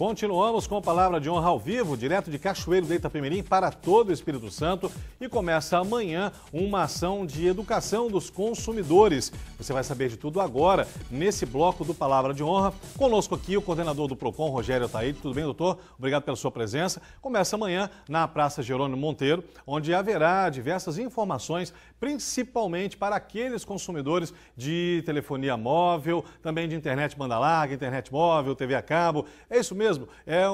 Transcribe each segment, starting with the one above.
Continuamos com a palavra de honra ao vivo, direto de Cachoeiro de Itapemirim para todo o Espírito Santo e começa amanhã uma ação de educação dos consumidores. Você vai saber de tudo agora nesse bloco do Palavra de Honra. Conosco aqui o coordenador do Procon, Rogério Taíde. Tudo bem, doutor? Obrigado pela sua presença. Começa amanhã na Praça Jerônimo Monteiro, onde haverá diversas informações principalmente para aqueles consumidores de telefonia móvel, também de internet banda larga, internet móvel, TV a cabo. É isso mesmo. É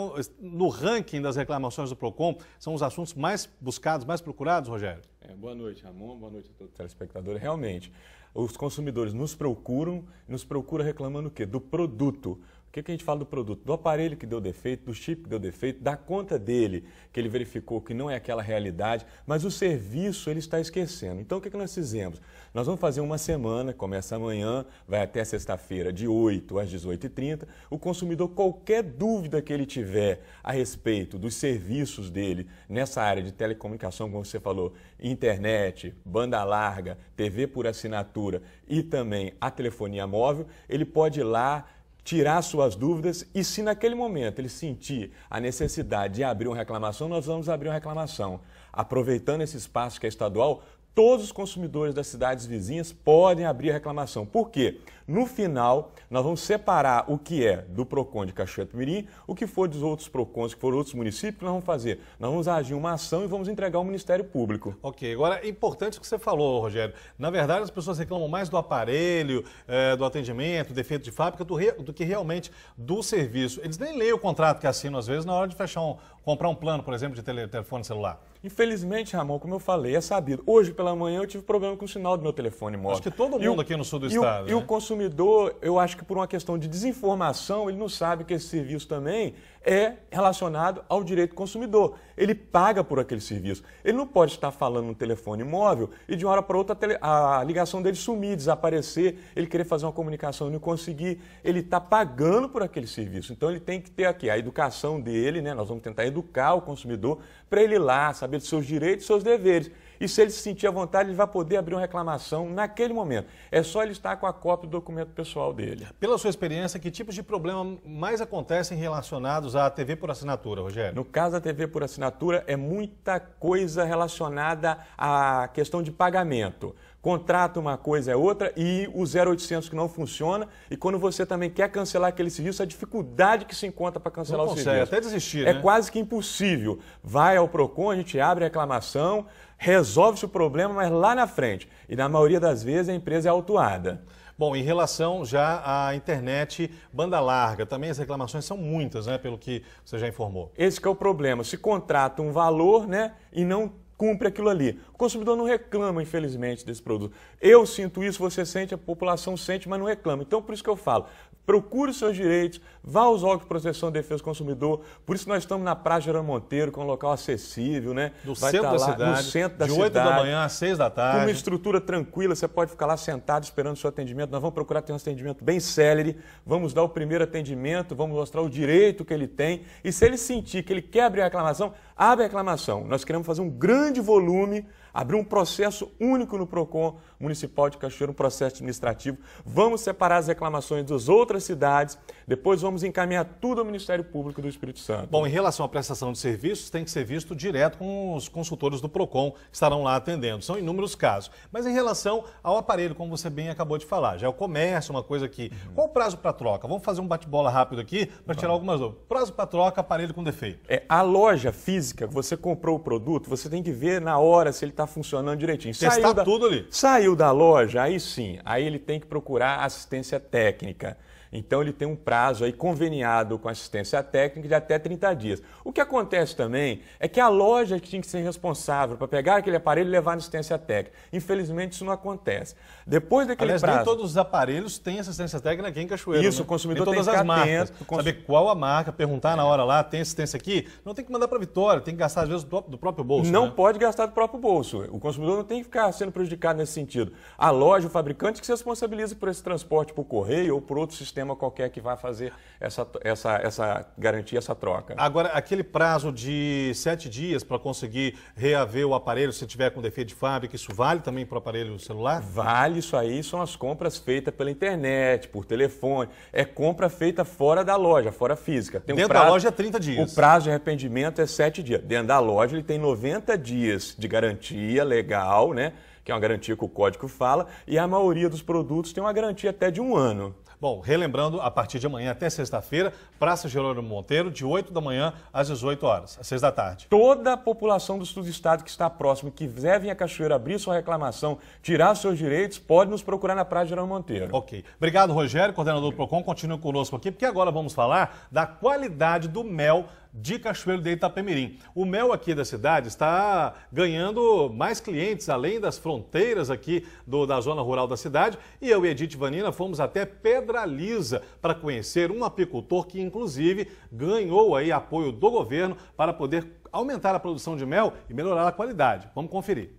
no ranking das reclamações do Procon são os assuntos mais buscados, mais procurados, Rogério. É, boa noite, Ramon. Boa noite a todo telespectador. Realmente, os consumidores nos procuram, nos procuram reclamando o quê? Do produto que, que a gente fala do produto? Do aparelho que deu defeito, do chip que deu defeito, da conta dele, que ele verificou que não é aquela realidade, mas o serviço ele está esquecendo. Então, o que, que nós fizemos? Nós vamos fazer uma semana, começa amanhã, vai até sexta-feira, de 8 às 18h30. O consumidor, qualquer dúvida que ele tiver a respeito dos serviços dele nessa área de telecomunicação, como você falou, internet, banda larga, TV por assinatura e também a telefonia móvel, ele pode ir lá tirar suas dúvidas e se naquele momento ele sentir a necessidade de abrir uma reclamação, nós vamos abrir uma reclamação. Aproveitando esse espaço que é estadual, todos os consumidores das cidades vizinhas podem abrir a reclamação. Por quê? No final, nós vamos separar o que é do PROCON de Cachoeira do Mirim, o que for dos outros PROCONs, que foram outros municípios, que nós vamos fazer? Nós vamos agir uma ação e vamos entregar ao Ministério Público. Ok, agora é importante o que você falou, Rogério. Na verdade, as pessoas reclamam mais do aparelho, é, do atendimento, defeito de fábrica, do, que realmente do serviço. Eles nem leem o contrato que assinam, às vezes, na hora de fechar um, comprar um plano, por exemplo, de tele, telefone celular. Infelizmente, Ramon, como eu falei, é sabido. Hoje pela manhã eu tive problema com o sinal do meu telefone móvel. Acho que todo mundo o, aqui no sul do e estado. O, né? E o consumidor consumidor, eu acho que por uma questão de desinformação, ele não sabe que esse serviço também é relacionado ao direito do consumidor. Ele paga por aquele serviço. Ele não pode estar falando no telefone móvel e de uma hora para outra a, ligação dele sumir, desaparecer, ele querer fazer uma comunicação e não conseguir. Ele está pagando por aquele serviço. Então ele tem que ter aqui a educação dele, né? Nós vamos tentar educar o consumidor para ele ir lá, saber dos seus direitos e seus deveres. E se ele se sentir à vontade, ele vai poder abrir uma reclamação naquele momento. É só ele estar com a cópia do documento pessoal dele. Pela sua experiência, que tipos de problema mais acontecem relacionados à TV por assinatura, Rogério? No caso da TV por assinatura, é muita coisa relacionada à questão de pagamento contrata uma coisa é outra e o 0800 que não funciona. E quando você também quer cancelar aquele serviço, a dificuldade que se encontra para cancelar não o consegue, serviço. até desistir. É né? quase que impossível. Vai ao PROCON, a gente abre a reclamação, resolve-se o problema, mas lá na frente. E na maioria das vezes a empresa é autuada. Bom, em relação já à internet banda larga, também as reclamações são muitas, né, pelo que você já informou. Esse é o problema. Se contrata um valor, né, e não cumpre aquilo ali. O consumidor não reclama, infelizmente, desse produto. Eu sinto isso, você sente, a população sente, mas não reclama. Então, por isso que eu falo, procure os seus direitos, vá aos órgãos de proteção e defesa do consumidor. Por isso nós estamos na Praia Geral Monteiro, com é um local acessível, né? No Vai centro tá da lá, cidade. No centro da de cidade. 8 da manhã às 6 da tarde. Com uma estrutura tranquila, você pode ficar lá sentado esperando o seu atendimento. Nós vamos procurar ter um atendimento bem célere, vamos dar o primeiro atendimento, vamos mostrar o direito que ele tem. E se ele sentir que ele quer abrir a reclamação, abre a reclamação. Nós queremos fazer um grande volume abriu um processo único no PROCON Municipal de Cachoeira, um processo administrativo. Vamos separar as reclamações das outras cidades, depois vamos encaminhar tudo ao Ministério Público do Espírito Santo. Bom, em relação à prestação de serviços, tem que ser visto direto com os consultores do PROCON que estarão lá atendendo. São inúmeros casos. Mas em relação ao aparelho, como você bem acabou de falar, já é o comércio, uma coisa que... Uhum. Qual o prazo para troca? Vamos fazer um bate-bola rápido aqui para tirar algumas dúvidas. Prazo para troca, aparelho com defeito. É, a loja física, você comprou o produto, você tem que ver na hora se ele está funcionando direitinho. Testar saiu da, tudo ali. Saiu da loja, aí sim, aí ele tem que procurar assistência técnica. Então ele tem um prazo aí conveniado com assistência técnica de até 30 dias. O que acontece também é que a loja que tinha que ser responsável para pegar aquele aparelho e levar na assistência técnica. Infelizmente isso não acontece. Depois daquele Aliás, prazo... nem todos os aparelhos têm assistência técnica aqui em Cachoeira. Isso, né? o consumidor todas tem que Atento, cons... Saber qual a marca, perguntar é. na hora lá, tem assistência aqui? Não tem que mandar para Vitória, tem que gastar às vezes do próprio bolso. Não né? pode gastar do próprio bolso. O consumidor não tem que ficar sendo prejudicado nesse sentido. A loja, o fabricante que se responsabiliza por esse transporte por correio ou por outro sistema sistema qualquer que vá fazer essa, essa, essa garantia, essa troca. Agora, aquele prazo de sete dias para conseguir reaver o aparelho, se tiver com defeito de fábrica, isso vale também para o aparelho celular? Vale, isso aí são as compras feitas pela internet, por telefone. É compra feita fora da loja, fora física. Tem Dentro um prazo, da loja é 30 dias. O prazo de arrependimento é sete dias. Dentro da loja ele tem 90 dias de garantia legal, né? que é uma garantia que o código fala, e a maioria dos produtos tem uma garantia até de um ano. Bom, relembrando, a partir de amanhã até sexta-feira, Praça Jerônimo Monteiro, de 8 da manhã às 18 horas, às 6 da tarde. Toda a população do sul do estado que está próximo, que quiser vir Cachoeira abrir sua reclamação, tirar seus direitos, pode nos procurar na Praça Jerônimo Monteiro. Ok. Obrigado, Rogério, coordenador do PROCON. Continue conosco aqui, porque agora vamos falar da qualidade do mel de Cachoeiro de Itapemirim. O mel aqui da cidade está ganhando mais clientes além das fronteiras aqui do, da zona rural da cidade e eu e Edith Vanina fomos até Pedra Lisa para conhecer um apicultor que inclusive ganhou aí apoio do governo para poder aumentar a produção de mel e melhorar a qualidade. Vamos conferir.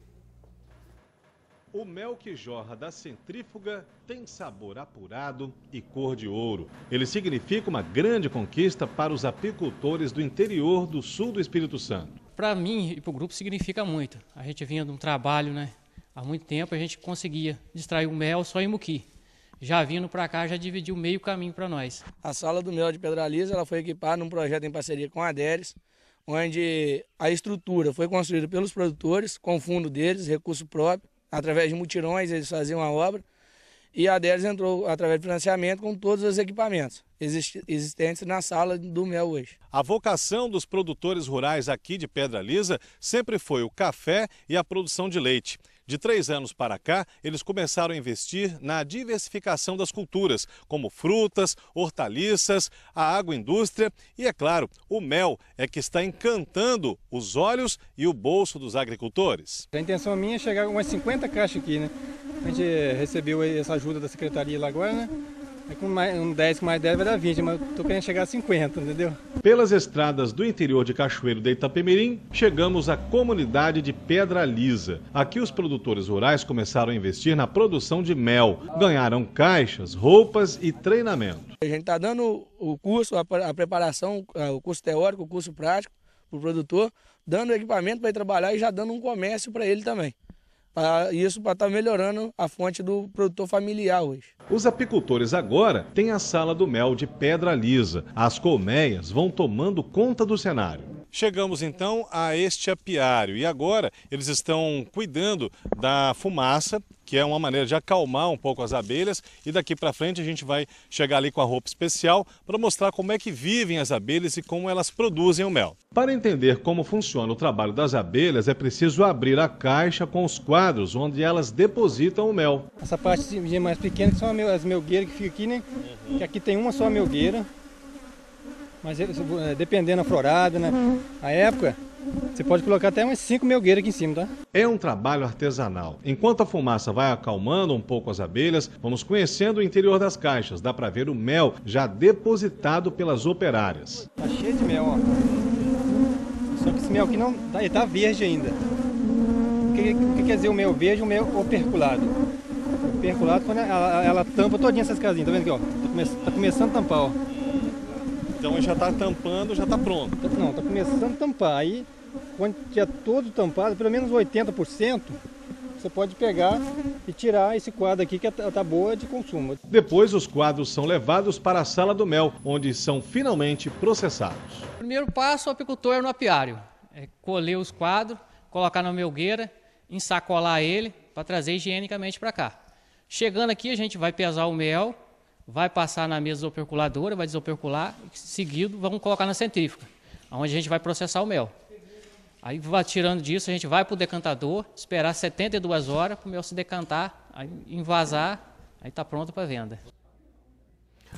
O mel que jorra da centrífuga tem sabor apurado e cor de ouro. Ele significa uma grande conquista para os apicultores do interior do sul do Espírito Santo. Para mim e para o grupo significa muito. A gente vinha de um trabalho, né? Há muito tempo a gente conseguia extrair o mel só em muqui. Já vindo para cá, já dividiu meio caminho para nós. A sala do mel de Pedraliza, ela foi equipada num projeto em parceria com a Aderes, onde a estrutura foi construída pelos produtores, com fundo deles, recurso próprio através de mutirões, eles faziam a obra. E a Delis entrou através de financiamento com todos os equipamentos existentes na sala do mel hoje. A vocação dos produtores rurais aqui de Pedra Lisa sempre foi o café e a produção de leite. De três anos para cá, eles começaram a investir na diversificação das culturas, como frutas, hortaliças, a agroindústria e, é claro, o mel é que está encantando os olhos e o bolso dos agricultores. A intenção minha é chegar com umas 50 caixas aqui, né? A gente recebeu essa ajuda da secretaria lá agora, né? É com mais, um 10 com mais 10 vai dar 20, mas tô querendo chegar a 50, entendeu? Pelas estradas do interior de Cachoeiro de Itapemirim, chegamos à comunidade de Pedra Lisa. Aqui os produtores rurais começaram a investir na produção de mel. Ganharam caixas, roupas e treinamento. A gente está dando o curso, a preparação, ah, o curso teórico, o curso prático para o produtor, dando equipamento para ele trabalhar e já dando um comércio para ele também isso para estar tá melhorando a fonte do produtor familiar hoje. Os apicultores agora têm a sala do mel de pedra lisa. As colmeias vão tomando conta do cenário. Chegamos então a este apiário e agora eles estão cuidando da fumaça, que é uma maneira de acalmar um pouco as abelhas e daqui para frente a gente vai chegar ali com a roupa especial para mostrar como é que vivem as abelhas e como elas produzem o mel. Para entender como funciona o trabalho das abelhas é preciso abrir a caixa com os quadros onde elas depositam o mel. Essa parte mais pequena que são as melgueiras que fica aqui, né? Que aqui tem uma só melgueira mas é, dependendo da florada, né? A época, você pode colocar até umas 5 melgueiras aqui em cima, tá? É um trabalho artesanal. Enquanto a fumaça vai acalmando um pouco as abelhas, vamos conhecendo o interior das caixas. Dá para ver o mel já depositado pelas operárias. Tá cheio de mel, ó. Só que esse mel aqui não tá, ele tá verde ainda. O que, o que quer dizer o mel verde? O mel operculado. O operculado, ela, ela tampa todinha essas casinhas, tá vendo aqui, ó? tá, tá começando a tampar, ó. Então já está tampando, já está pronto. Não, está começando a tampar. Aí, quando tiver todo tampado, pelo menos 80%, você pode pegar e tirar esse quadro aqui que é tá boa de consumo. Depois os quadros são levados para a sala do mel, onde são finalmente processados. O primeiro passo, o apicultor é no apiário. É colher os quadros, colocar na melgueira, ensacolar ele para trazer higienicamente para cá. Chegando aqui, a gente vai pesar o mel, vai passar na mesa operculadora, vai desopercular, seguido vamos colocar na centrífuga, onde a gente vai processar o mel. Aí, tirando disso, a gente vai para o decantador, esperar 72 horas para o mel se decantar, aí envasar, aí está pronto para venda.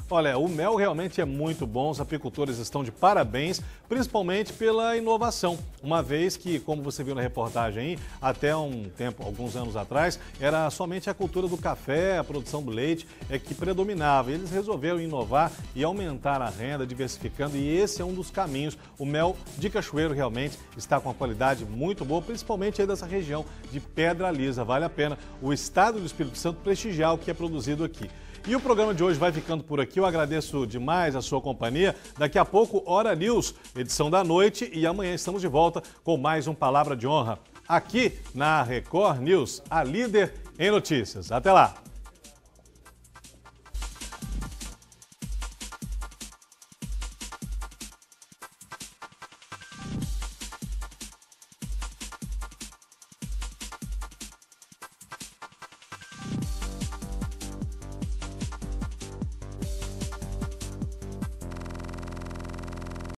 Olha, o mel realmente é muito bom, os apicultores estão de parabéns, principalmente pela inovação. Uma vez que, como você viu na reportagem aí, até um tempo, alguns anos atrás, era somente a cultura do café, a produção do leite é que predominava. Eles resolveram inovar e aumentar a renda, diversificando, e esse é um dos caminhos. O mel de cachoeiro realmente está com uma qualidade muito boa, principalmente aí dessa região de Pedra Lisa. Vale a pena o estado do Espírito Santo prestigiar o que é produzido aqui. E o programa de hoje vai ficando por aqui. Eu agradeço demais a sua companhia. Daqui a pouco, Hora News, edição da noite. E amanhã estamos de volta com mais um Palavra de Honra aqui na Record News, a líder em notícias. Até lá!